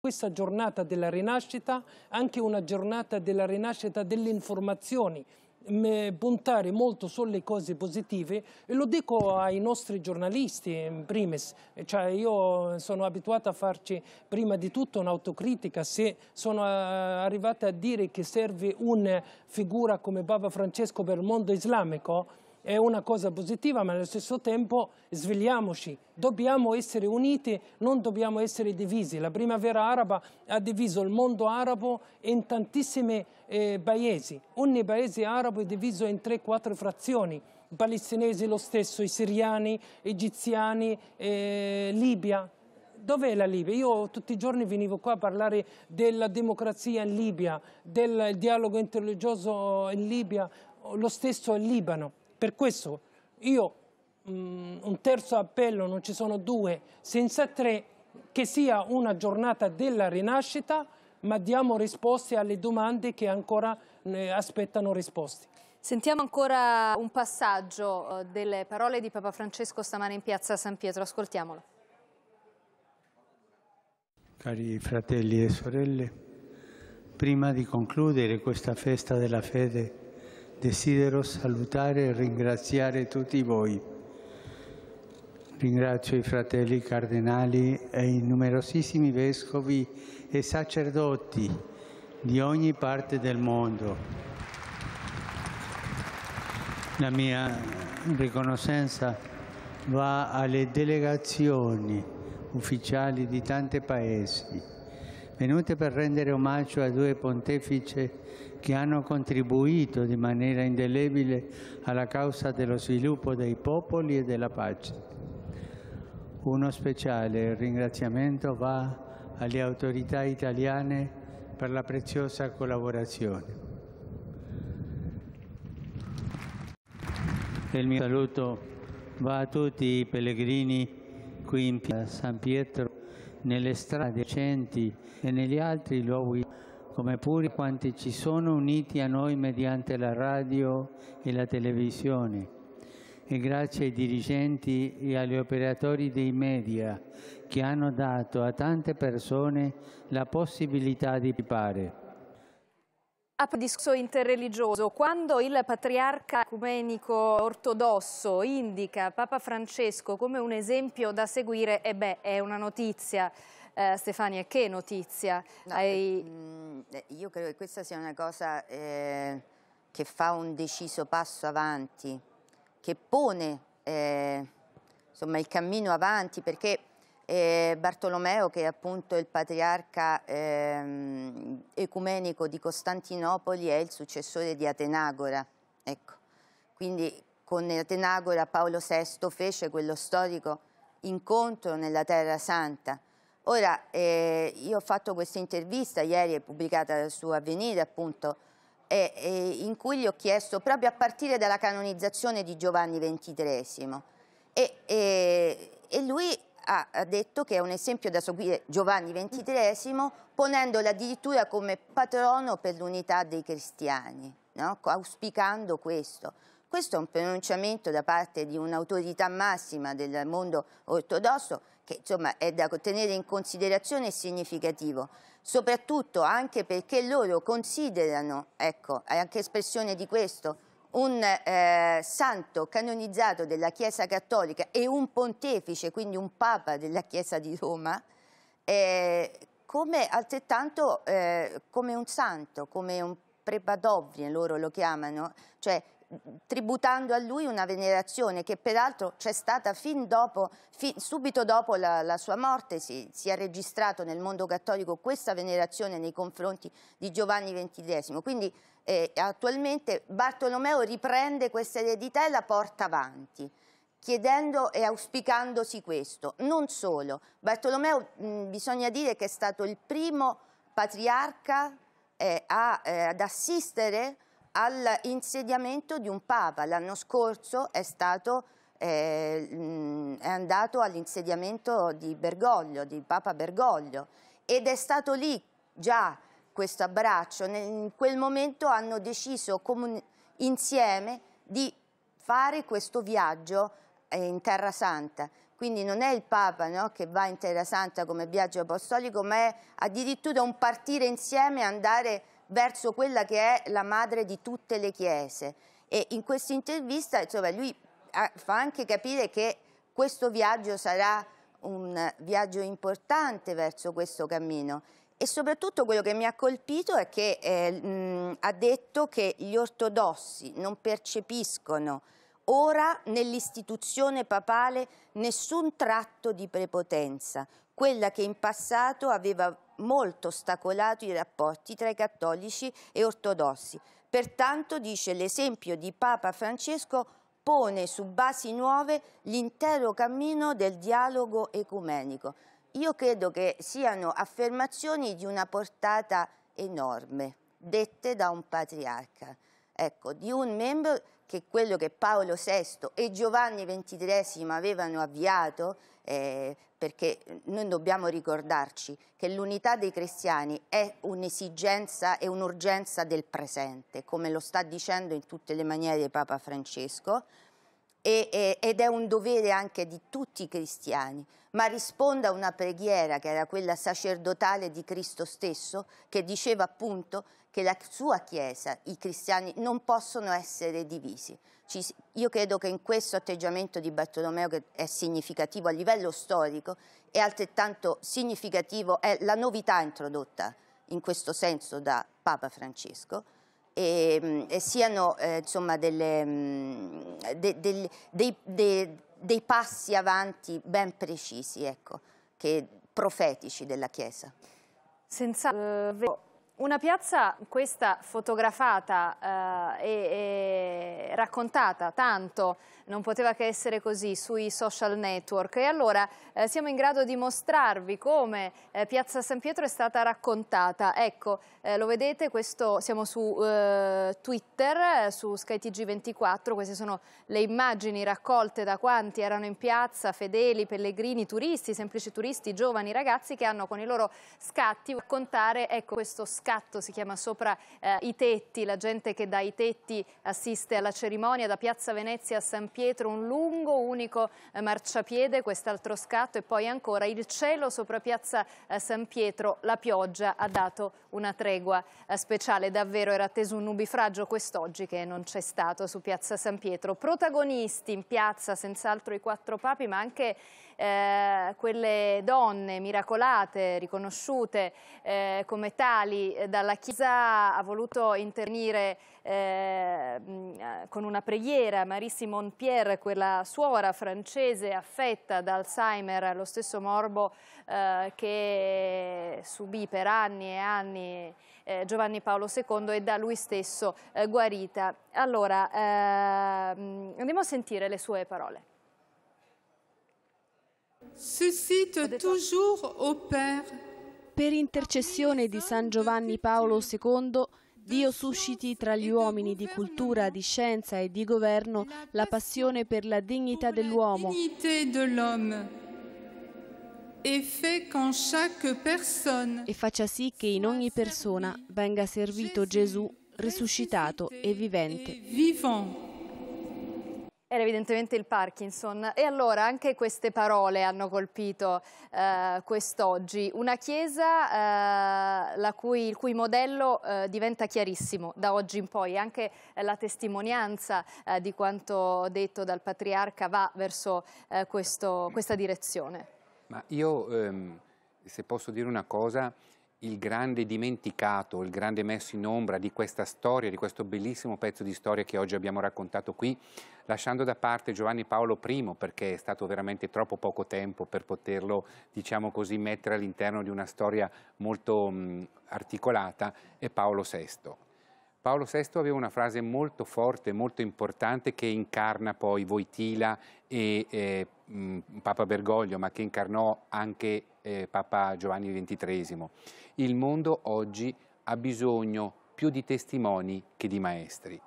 questa giornata della rinascita anche una giornata della rinascita delle informazioni, mm, eh, puntare molto sulle cose positive e lo dico ai nostri giornalisti in primis, eh, cioè io sono abituato a farci prima di tutto un'autocritica, se sono eh, arrivato a dire che serve una figura come Papa Francesco per il mondo islamico, è una cosa positiva, ma allo stesso tempo svegliamoci, dobbiamo essere uniti, non dobbiamo essere divisi. La primavera araba ha diviso il mondo arabo in tantissimi eh, paesi, ogni paese arabo è diviso in 3-4 frazioni, i palestinesi lo stesso, i siriani, gli egiziani, eh, Libia, dov'è la Libia? Io tutti i giorni venivo qua a parlare della democrazia in Libia, del dialogo interreligioso in Libia, lo stesso in Libano. Per questo io mh, un terzo appello, non ci sono due, senza tre, che sia una giornata della rinascita, ma diamo risposte alle domande che ancora aspettano risposte. Sentiamo ancora un passaggio eh, delle parole di Papa Francesco stamane in piazza San Pietro, ascoltiamolo. Cari fratelli e sorelle, prima di concludere questa festa della fede, desidero salutare e ringraziare tutti voi. Ringrazio i fratelli cardinali e i numerosissimi vescovi e sacerdoti di ogni parte del mondo. La mia riconoscenza va alle delegazioni ufficiali di tanti paesi venute per rendere omaggio a due pontefici che hanno contribuito di maniera indelebile alla causa dello sviluppo dei popoli e della pace. Uno speciale ringraziamento va alle autorità italiane per la preziosa collaborazione. Il mio saluto va a tutti i pellegrini qui in San Pietro nelle strade recenti e negli altri luoghi, come pure quanti ci sono uniti a noi mediante la radio e la televisione. E grazie ai dirigenti e agli operatori dei media che hanno dato a tante persone la possibilità di pipare a discorso interreligioso, quando il patriarca ecumenico ortodosso indica Papa Francesco come un esempio da seguire, e eh beh, è una notizia. Eh, Stefania, che notizia? No, Hai... Eh, mm, eh, io credo che questa sia una cosa eh, che fa un deciso passo avanti, che pone insomma, il cammino avanti, perché e Bartolomeo che è appunto il patriarca ehm, ecumenico di Costantinopoli è il successore di Atenagora. Ecco. Quindi con Atenagora Paolo VI fece quello storico incontro nella Terra Santa. Ora, eh, io ho fatto questa intervista, ieri è pubblicata su Avvenire appunto, e, e in cui gli ho chiesto proprio a partire dalla canonizzazione di Giovanni XXIII e, e, e lui ha, detto che è un esempio da seguire Giovanni XXIII, ponendolo addirittura come patrono per l'unità dei cristiani, no? auspicando questo. Questo è un pronunciamento da parte di un'autorità massima del mondo ortodosso che insomma è da tenere in considerazione e significativo, soprattutto anche perché loro considerano, ecco, è anche espressione di questo, un eh, santo canonizzato della Chiesa Cattolica e un pontefice, quindi un papa della Chiesa di Roma, eh, come altrettanto eh, come un santo, come un prebadovrie loro lo chiamano, cioè tributando a lui una venerazione che peraltro c'è stata fin dopo, fin, subito dopo la, la sua morte, si, si, è registrato nel mondo cattolico questa venerazione nei confronti di Giovanni XXI. Quindi eh, attualmente Bartolomeo riprende questa eredità e la porta avanti chiedendo e auspicandosi questo. Non solo, Bartolomeo mh, bisogna dire che è stato il primo patriarca eh, a, eh, ad assistere all'insediamento di un Papa. L'anno scorso è stato eh, è andato all'insediamento di Bergoglio, di Papa Bergoglio ed è stato lì già questo abbraccio, in quel momento hanno deciso insieme di fare questo viaggio eh, in Terra Santa. Quindi non è il Papa no, che va in Terra Santa come viaggio apostolico, ma è addirittura un partire insieme e andare verso quella che è la madre di tutte le chiese. E in questa intervista lui ah, fa anche capire che questo viaggio sarà un viaggio importante verso questo cammino. E soprattutto quello che mi ha colpito è che eh, mh, ha detto che gli ortodossi non percepiscono ora nell'istituzione papale nessun tratto di prepotenza, quella che in passato aveva molto ostacolato i rapporti tra i cattolici e ortodossi. Pertanto, dice, l'esempio di Papa Francesco pone su basi nuove l'intero cammino del dialogo ecumenico. Io credo che siano affermazioni di una portata enorme, dette da un patriarca ecco, di un membro che quello che Paolo VI e Giovanni XXIII avevano avviato, eh, perché noi dobbiamo ricordarci che l'unità dei cristiani è un'esigenza e un'urgenza del presente, come lo sta dicendo in tutte le maniere Papa Francesco, e, e, ed è un dovere anche di tutti i cristiani ma risponda a una preghiera che era quella sacerdotale di Cristo stesso, che diceva appunto che la sua Chiesa, i cristiani, non possono essere divisi. Ci, io credo che in questo atteggiamento di Bartolomeo, che è significativo a livello storico, è altrettanto significativo è la novità introdotta in questo senso da Papa Francesco, e, ehm, e siano eh, insomma delle, mm, de, de, de, dei, dei passi avanti ben precisi, ecco, che, profetici della Chiesa. Senza eh, una piazza questa fotografata eh, e, e, raccontata tanto, non poteva che essere così, sui social network. E allora eh, siamo in grado di mostrarvi come eh, Piazza San Pietro è stata raccontata. Ecco, eh, lo vedete, questo, siamo su eh, Twitter, eh, su SkyTG24, queste sono le immagini raccolte da quanti erano in piazza, fedeli, pellegrini, turisti, semplici turisti, giovani, ragazzi che hanno con i loro scatti raccontare ecco, questo scatto scatto, si chiama Sopra eh, i tetti, la gente che dai tetti assiste alla cerimonia da Piazza Venezia a San Pietro, un lungo unico eh, marciapiede, quest'altro scatto e poi ancora il cielo sopra Piazza eh, San Pietro, la pioggia ha dato una tregua eh, speciale, davvero era atteso un nubifragio quest'oggi che non c'è stato su Piazza San Pietro. Protagonisti in piazza senz'altro i quattro papi ma anche eh, quelle donne miracolate, riconosciute eh, come tali eh, dalla Chiesa, ha voluto intervenire eh, eh con una preghiera Marie-Simone Pierre, quella suora francese affetta da Alzheimer, lo stesso morbo che subì per anni e anni Giovanni Paolo II e da lui stesso guarita. Allora, andiamo a sentire le sue parole suscite toujours au Père. Per intercessione di San Giovanni Paolo II, Dio susciti tra gli uomini di cultura, di scienza e di governo la passione per la dignità dell'uomo. E faccia sì che in ogni persona venga servito Gesù risuscitato e vivente. Era evidentemente il Parkinson. E allora anche queste parole hanno colpito eh, quest'oggi. Una chiesa eh, cui, il cui modello eh, diventa chiarissimo da oggi in poi. Anche la testimonianza eh, di quanto detto dal patriarca va verso eh, questo, questa direzione. Ma io, ehm, se posso dire una cosa, il grande dimenticato, il grande messo in ombra di questa storia, di questo bellissimo pezzo di storia che oggi abbiamo raccontato qui, lasciando da parte Giovanni Paolo I perché è stato veramente troppo poco tempo per poterlo, diciamo così, mettere all'interno di una storia molto mh, mm, articolata, e Paolo VI. Paolo VI aveva una frase molto forte, molto importante che incarna poi Voitila e eh, mh, mm, Papa Bergoglio, ma che incarnò anche eh, Papa Giovanni XXIII il mondo oggi ha bisogno più di testimoni che di maestri.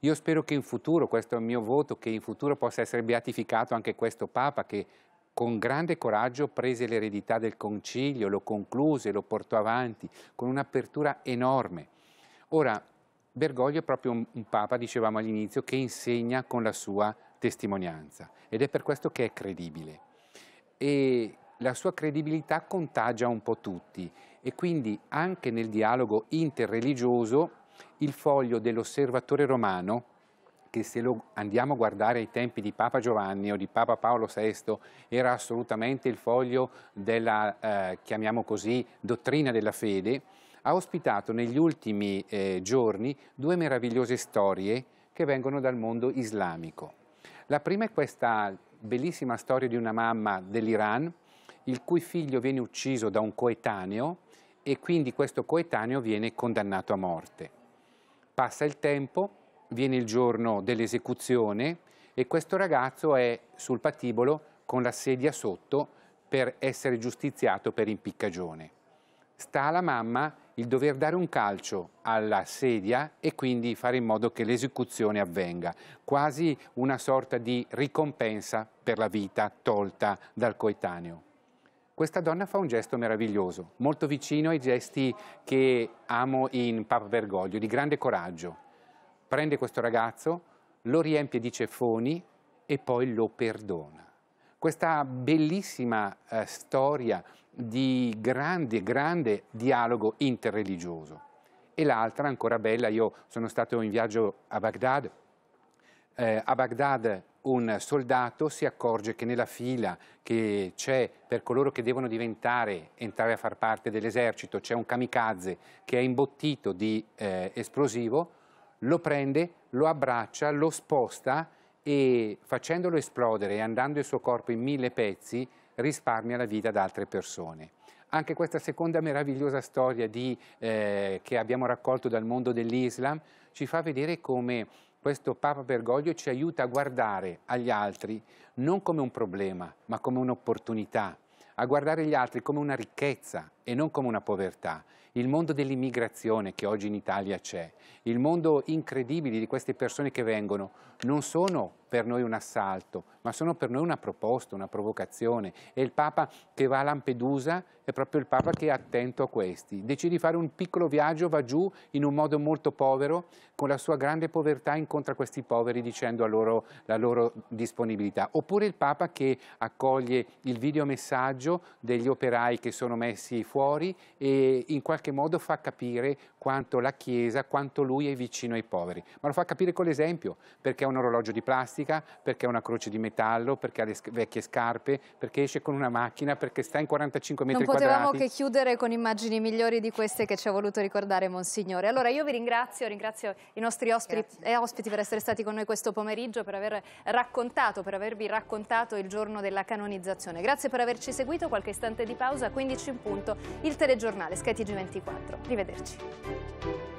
Io spero che in futuro, questo è il mio voto, che in futuro possa essere beatificato anche questo Papa che con grande coraggio prese l'eredità del concilio, lo concluse, lo portò avanti con un'apertura enorme. Ora, Bergoglio è proprio un, un Papa, dicevamo all'inizio, che insegna con la sua testimonianza ed è per questo che è credibile. E la sua credibilità contagia un po' tutti e quindi anche nel dialogo interreligioso il foglio dell'osservatore romano, che se lo andiamo a guardare ai tempi di Papa Giovanni o di Papa Paolo VI era assolutamente il foglio della, eh, chiamiamo così, dottrina della fede, ha ospitato negli ultimi eh, giorni due meravigliose storie che vengono dal mondo islamico. La prima è questa bellissima storia di una mamma dell'Iran il cui figlio viene ucciso da un coetaneo e quindi questo coetaneo viene condannato a morte. Passa il tempo, viene il giorno dell'esecuzione e questo ragazzo è sul patibolo con la sedia sotto per essere giustiziato per impiccagione. Sta alla mamma il dover dare un calcio alla sedia e quindi fare in modo che l'esecuzione avvenga, quasi una sorta di ricompensa per la vita tolta dal coetaneo questa donna fa un gesto meraviglioso, molto vicino ai gesti che amo in Papa Bergoglio, di grande coraggio. Prende questo ragazzo, lo riempie di ceffoni e poi lo perdona. Questa bellissima eh, storia di grande, grande dialogo interreligioso. E l'altra, ancora bella, io sono stato in viaggio a Baghdad eh, a Baghdad un soldato si accorge che nella fila che c'è per coloro che devono diventare, entrare a far parte dell'esercito, c'è un kamikaze che è imbottito di eh, esplosivo, lo prende, lo abbraccia, lo sposta e facendolo esplodere e andando il suo corpo in mille pezzi risparmia la vita ad altre persone. Anche questa seconda meravigliosa storia di, eh, che abbiamo raccolto dal mondo dell'Islam ci fa vedere come questo Papa Bergoglio ci aiuta a guardare agli altri non come un problema, ma come un'opportunità, a guardare gli altri come una ricchezza e non come una povertà il mondo dell'immigrazione che oggi in Italia c'è, il mondo incredibile di queste persone che vengono, non sono per noi un assalto, ma sono per noi una proposta, una provocazione. E il Papa che va a Lampedusa è proprio il Papa che è attento a questi. Decide di fare un piccolo viaggio, va giù in un modo molto povero, con la sua grande povertà incontra questi poveri dicendo a loro, la loro disponibilità. Oppure il Papa che accoglie il videomessaggio degli operai che sono messi fuori e in qualche qualche modo fa capire quanto la Chiesa, quanto lui è vicino ai poveri, ma lo fa capire con l'esempio, perché ha un orologio di plastica, perché ha una croce di metallo, perché ha le vecchie scarpe, perché esce con una macchina, perché sta in 45 metri quadrati. Non potevamo quadrati. che chiudere con immagini migliori di queste che ci ha voluto ricordare Monsignore. Allora io vi ringrazio, ringrazio i nostri ospiti, e eh, ospiti per essere stati con noi questo pomeriggio, per aver raccontato, per avervi raccontato il giorno della canonizzazione. Grazie per averci seguito, qualche istante di pausa, 15 in punto, il telegiornale Sky TG24. 2024. Arrivederci.